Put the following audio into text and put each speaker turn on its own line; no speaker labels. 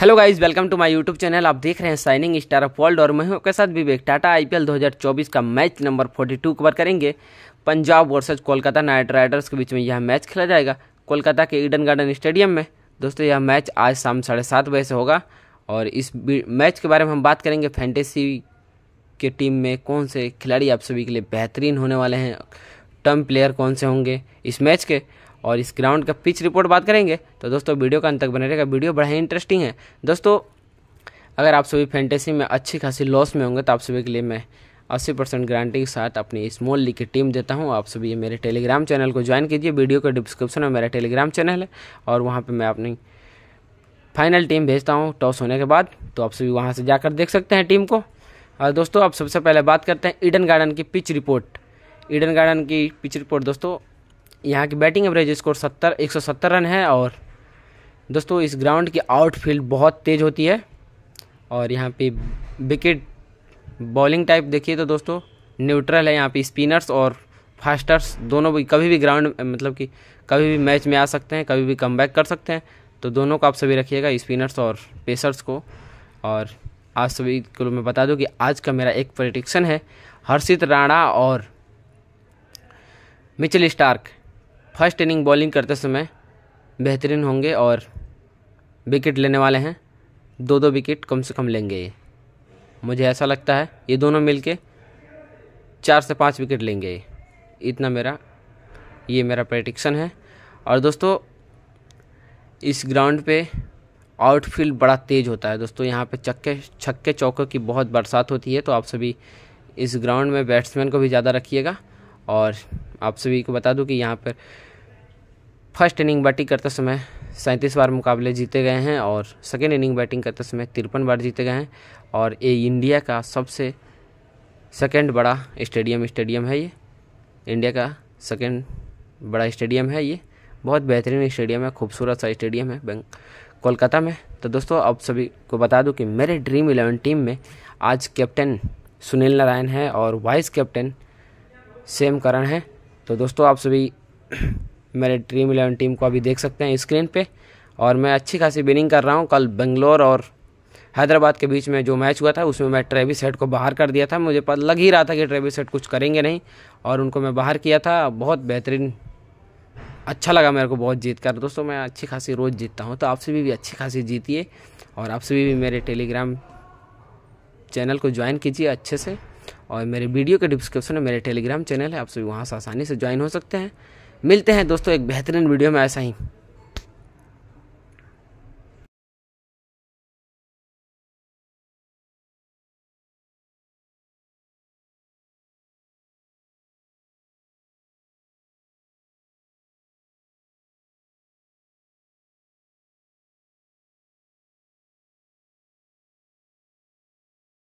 hello guys welcome to my YouTube channel आप देख रहे हैं साइनिंग स्टार ऑफ वर्ल्ड और मैं हूं के साथ विवेक टाटा आईपीएल 2024 का मैच नंबर 42 कवर करेंगे Punjab versus Kolkata Knight Riders के बीच में यह मैच खेला जाएगा कोलकाता के ईडन गार्डन स्टेडियम में दोस्तों यह मैच आज शाम साढ़े सात बजे से होगा और इस मैच के बारे में हम बात करेंगे फैंटेसी के टीम में कौन से खिलाड़ी आप सभी के लिए बेहतरीन होने वाले हैं टर्म प्लेयर कौन से होंगे इस मैच के और इस ग्राउंड का पिच रिपोर्ट बात करेंगे तो दोस्तों वीडियो का अंत तक बने रहेगा वीडियो बड़ा ही इंटरेस्टिंग है दोस्तों अगर आप सभी फैंटेसी में अच्छी खासी लॉस में होंगे तो आप सभी के लिए मैं अस्सी परसेंट गारंटी के साथ अपनी स्मॉल लीग की टीम देता हूँ आप सभी मेरे टेलीग्राम चैनल को ज्वाइन कीजिए वीडियो के डिस्क्रिप्शन में मेरा टेलीग्राम चैनल है और वहाँ पर मैं अपनी फाइनल टीम भेजता हूँ टॉस होने के बाद तो आप सभी वहाँ से जाकर देख सकते हैं टीम को और दोस्तों आप सबसे पहले बात करते हैं ईडन गार्डन की पिच रिपोर्ट ईडन गार्डन की पिच रिपोर्ट दोस्तों यहाँ की बैटिंग एवरेज स्कोर सत्तर एक सौ सत्तर रन है और दोस्तों इस ग्राउंड की आउटफील्ड बहुत तेज़ होती है और यहाँ पे विकेट बॉलिंग टाइप देखिए तो दोस्तों न्यूट्रल है यहाँ पे स्पिनर्स और फास्टर्स दोनों भी कभी भी ग्राउंड मतलब कि कभी भी मैच में आ सकते हैं कभी भी कम कर सकते हैं तो दोनों को आप सभी रखिएगा स्पिनर्स और पेसर्स को और आप सभी को मैं बता दूं कि आज का मेरा एक प्रडिक्शन है हर्षित राणा और Mitchell Starc first inning bowling करते समय बेहतरीन होंगे और विकेट लेने वाले हैं दो दो विकेट कम से कम लेंगे ये मुझे ऐसा लगता है ये दोनों मिल के चार से पाँच विकेट लेंगे ये इतना मेरा ये मेरा प्रडिक्शन है और दोस्तों इस ग्राउंड पे आउटफील्ड बड़ा तेज़ होता है दोस्तों यहाँ पे चक्के छक्के चौकों की बहुत बरसात होती है तो आप सभी इस ग्राउंड में बैट्समैन को भी ज़्यादा रखिएगा और आप सभी को बता दूं कि यहाँ पर फर्स्ट इनिंग बैटिंग करते समय सैंतीस बार मुकाबले जीते गए हैं और सेकेंड इनिंग बैटिंग करते समय तिरपन बार जीते गए हैं और ये इंडिया का सबसे सेकेंड बड़ा स्टेडियम स्टेडियम है ये इंडिया का सेकेंड बड़ा स्टेडियम है ये बहुत बेहतरीन स्टेडियम है खूबसूरत सा स्टेडियम है बैंक कोलकाता में तो दोस्तों आप सभी को बता दूं कि मेरे ड्रीम इलेवन टीम में आज कैप्टन सुनील नारायण है और वाइस कैप्टन सेम करण है तो दोस्तों आप सभी मेरे ड्रीम इलेवन टीम को अभी देख सकते हैं स्क्रीन पे और मैं अच्छी खासी बिनिंग कर रहा हूँ कल बंगलोर और हैदराबाद के बीच में जो मैच हुआ था उसमें मैं ट्रेवी सेट को बाहर कर दिया था मुझे पता लग ही रहा था कि ट्रेवी सेट कुछ करेंगे नहीं और उनको मैं बाहर किया था बहुत बेहतरीन अच्छा लगा मेरे को बहुत जीत कर दोस्तों मैं अच्छी खासी रोज़ जीतता हूँ तो आपसे भी, भी अच्छी खासी जीतिए और आप सभी भी मेरे टेलीग्राम चैनल को ज्वाइन कीजिए अच्छे से और मेरे वीडियो के डिस्क्रिप्शन में मेरे टेलीग्राम चैनल है आप सभी वहाँ से आसानी से ज्वाइन हो सकते हैं मिलते हैं दोस्तों एक बेहतरीन वीडियो में ऐसा ही